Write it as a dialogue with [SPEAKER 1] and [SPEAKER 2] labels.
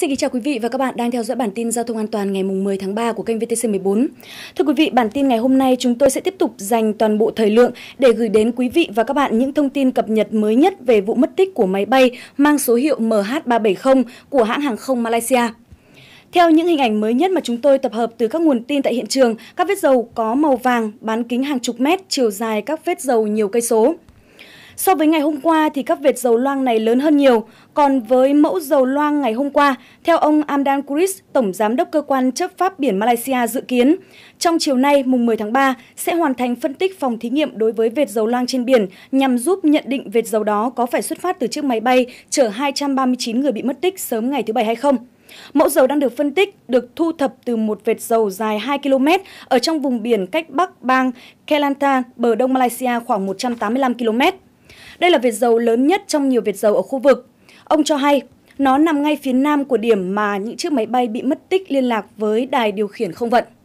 [SPEAKER 1] Xin kính chào quý vị và các bạn đang theo dõi bản tin giao thông an toàn ngày mùng 10 tháng 3 của kênh VTC14. Thưa quý vị, bản tin ngày hôm nay chúng tôi sẽ tiếp tục dành toàn bộ thời lượng để gửi đến quý vị và các bạn những thông tin cập nhật mới nhất về vụ mất tích của máy bay mang số hiệu MH370 của hãng hàng không Malaysia. Theo những hình ảnh mới nhất mà chúng tôi tập hợp từ các nguồn tin tại hiện trường, các vết dầu có màu vàng, bán kính hàng chục mét, chiều dài các vết dầu nhiều cây số. So với ngày hôm qua thì các vệt dầu loang này lớn hơn nhiều, còn với mẫu dầu loang ngày hôm qua, theo ông Amdan Kuris, Tổng Giám đốc Cơ quan Chấp pháp Biển Malaysia dự kiến, trong chiều nay mùng 10 tháng 3 sẽ hoàn thành phân tích phòng thí nghiệm đối với vệt dầu loang trên biển nhằm giúp nhận định vệt dầu đó có phải xuất phát từ chiếc máy bay chở 239 người bị mất tích sớm ngày thứ Bảy hay không. Mẫu dầu đang được phân tích được thu thập từ một vệt dầu dài 2 km ở trong vùng biển cách bắc bang Kelantan, bờ đông Malaysia khoảng 185 km. Đây là Việt dầu lớn nhất trong nhiều Việt dầu ở khu vực. Ông cho hay nó nằm ngay phía nam của điểm mà những chiếc máy bay bị mất tích liên lạc với đài điều khiển không vận.